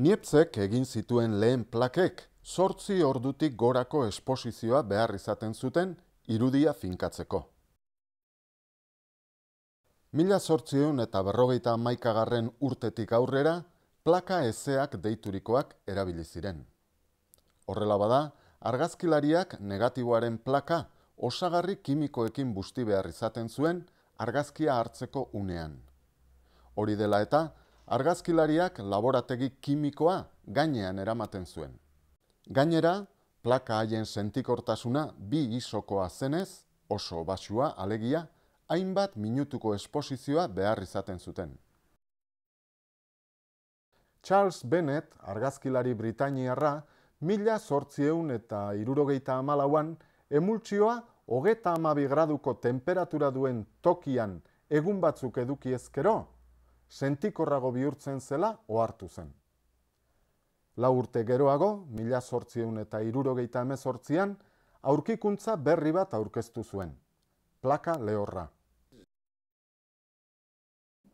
Niepzek egin zituen lehen plakek, sortzi ordutik gorako esposizioa behar izaten zuten irudia finkatzeko. Mila sortzioen eta berrogeita maikagarren urtetik aurrera, plaka ezeak deiturikoak erabili ziren. Horrela bada, argazkilariak negatiboaren plaka osagarri kimikoekin busti behar izaten zuen argazkia hartzeko unean. Hori dela eta, argazkilariak laborategi kimikoa gainean eramaten zuen. Gainera, plaka haien sentikortasuna bi isokoa zenez, oso basua alegia, hainbat minutuko esposizioa behar izaten zuten. Charles Bennett, argazkilari Britainiarra, mila sortzieun eta irurogeita amalauan, emultzioa hogeta amabi graduko temperatura duen tokian egun batzuk eduki ezkero, sentikorrago bihurtzen zela ohartu zen. Lau urte geroago, mila zorziehun eta hirurogeita emezortzian, aurkikuntza berri bat aurkeztu zuen. Plaka lehorra.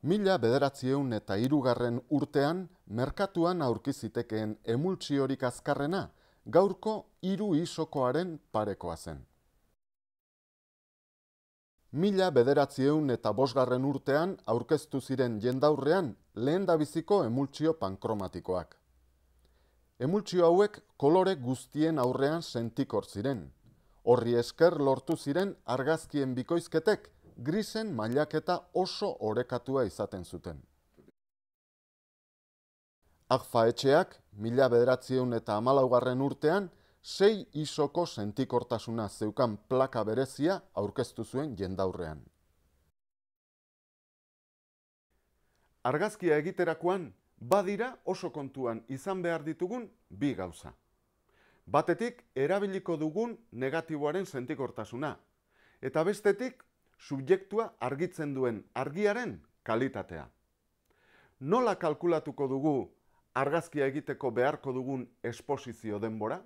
Mila bederatziehun eta hirugarren urtean merkatuan aurki zitekeen emultziorik azkarrena, gaurko hiru isokoaren parekoa zen. Mila bederatzieun eta bosgarren urtean aurkeztu ziren jendaurrean lehen dabiziko emultzio pankromatikoak. Emultzio hauek kolore guztien aurrean sentikor ziren. Horri esker lortu ziren argazkien bikoizketek grisen mailaketa oso orekatua izaten zuten. Agfa etxeak, mila bederatzieun eta amalaugarren urtean, sei isoko sentikortasuna zeukan plaka berezia aurkeztu zuen jendaurrean. Argazkia egiterakoan badira oso kontuan izan behar ditugun bi gauza. Batetik erabiliko dugun negatiboaren sentikortasuna eta bestetik subjektua argitzen duen argiaren kalitatea. Nola kalkulatuko dugu argazkia egiteko beharko dugun esposizio denbora?